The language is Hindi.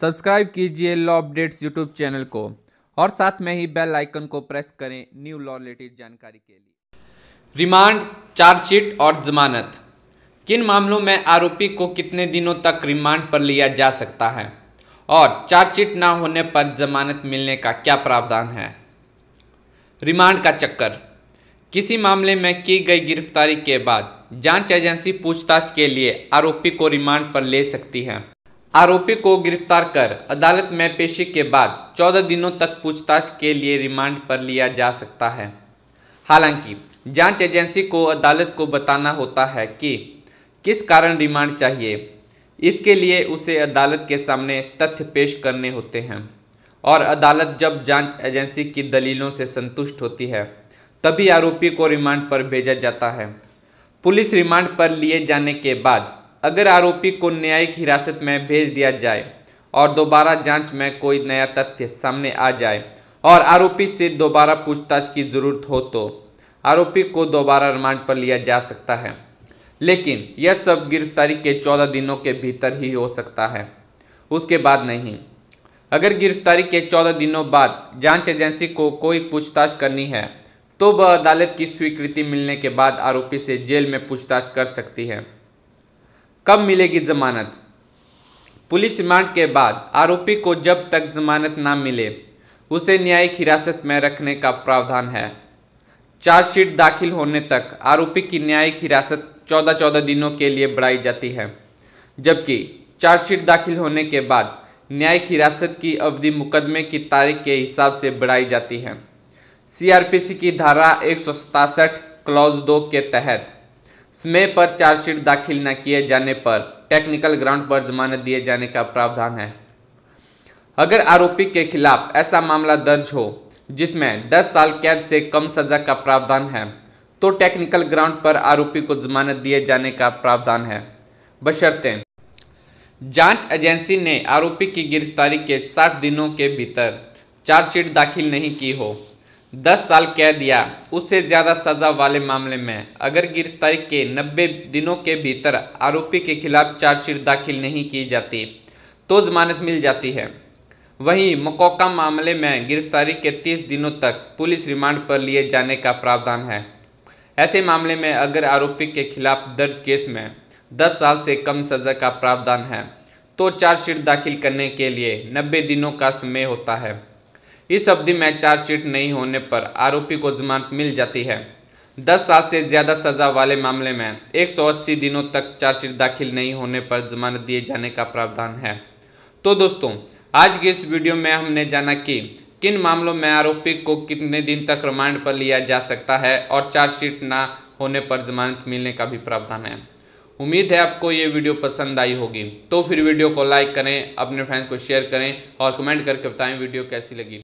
सब्सक्राइब कीजिए लॉ अपडेट्स यूट्यूब चैनल को और साथ में ही बेल आइकन को प्रेस करें न्यू लॉ रिलेटेड जानकारी के लिए रिमांड चार्जशीट और जमानत किन मामलों में आरोपी को कितने दिनों तक रिमांड पर लिया जा सकता है और चार्जशीट ना होने पर जमानत मिलने का क्या प्रावधान है रिमांड का चक्कर किसी मामले में की गई गिरफ्तारी के बाद जांच एजेंसी पूछताछ के लिए आरोपी को रिमांड पर ले सकती है आरोपी को गिरफ्तार कर अदालत में पेशी के बाद 14 दिनों तक पूछताछ के लिए रिमांड पर लिया जा सकता है हालांकि जांच एजेंसी को अदालत को बताना होता है कि किस कारण रिमांड चाहिए इसके लिए उसे अदालत के सामने तथ्य पेश करने होते हैं और अदालत जब जांच एजेंसी की दलीलों से संतुष्ट होती है तभी आरोपी को रिमांड पर भेजा जाता है पुलिस रिमांड पर लिए जाने के बाद अगर आरोपी को न्यायिक हिरासत में भेज दिया जाए और दोबारा जांच में कोई नया तथ्य सामने आ जाए और आरोपी से दोबारा पूछताछ की जरूरत हो तो आरोपी को दोबारा रिमांड पर लिया जा सकता है लेकिन यह सब गिरफ्तारी के चौदह दिनों के भीतर ही हो सकता है उसके बाद नहीं अगर गिरफ्तारी के चौदह दिनों बाद जांच एजेंसी को कोई पूछताछ करनी है तो वह अदालत की स्वीकृति मिलने के बाद आरोपी से जेल में पूछताछ कर सकती है कब मिलेगी जमानत पुलिस रिमांड के बाद आरोपी को जब तक जमानत ना मिले उसे न्यायिक हिरासत में रखने का प्रावधान है चार्जशीट दाखिल होने तक आरोपी की न्यायिक हिरासत चौदह चौदह दिनों के लिए बढ़ाई जाती है जबकि चार्जशीट दाखिल होने के बाद न्यायिक हिरासत की अवधि मुकदमे की तारीख के हिसाब से बढ़ाई जाती है सीआरपीसी की धारा एक क्लॉज दो के तहत समय पर चार्जशीट दाखिल न किए जाने पर टेक्निकल ग्राउंड पर जमानत दिए जाने का प्रावधान है अगर आरोपी के खिलाफ ऐसा मामला दर्ज हो जिसमें 10 साल कैद से कम सजा का प्रावधान है तो टेक्निकल ग्राउंड पर आरोपी को जमानत दिए जाने का प्रावधान है बशर्ते जांच एजेंसी ने आरोपी की गिरफ्तारी के 60 दिनों के भीतर चार्जशीट दाखिल नहीं की हो 10 साल कैद या उससे ज़्यादा सजा वाले मामले में अगर गिरफ्तारी के 90 दिनों के भीतर आरोपी के खिलाफ चार्जशीट दाखिल नहीं की जाती तो जमानत मिल जाती है वहीं मकोका मामले में गिरफ्तारी के 30 दिनों तक पुलिस रिमांड पर लिए जाने का प्रावधान है ऐसे मामले में अगर आरोपी के खिलाफ दर्ज केस में 10 साल से कम सजा का प्रावधान है तो चार्जशीट दाखिल करने के लिए 90 दिनों का समय होता है इस अवधि में चार्जशीट नहीं होने पर आरोपी को जमानत मिल जाती है दस साल से ज्यादा सजा वाले मामले में 180 दिनों तक चार्जशीट दाखिल नहीं होने पर जमानत दिए जाने का प्रावधान है तो दोस्तों आज के इस वीडियो में हमने जाना कि किन मामलों में आरोपी को कितने दिन तक रिमांड पर लिया जा सकता है और चार्जशीट ना होने पर जमानत मिलने का भी प्रावधान है उम्मीद है आपको ये वीडियो पसंद आई होगी तो फिर वीडियो को लाइक करें अपने फ्रेंड्स को शेयर करें और कमेंट करके बताएं वीडियो कैसी लगी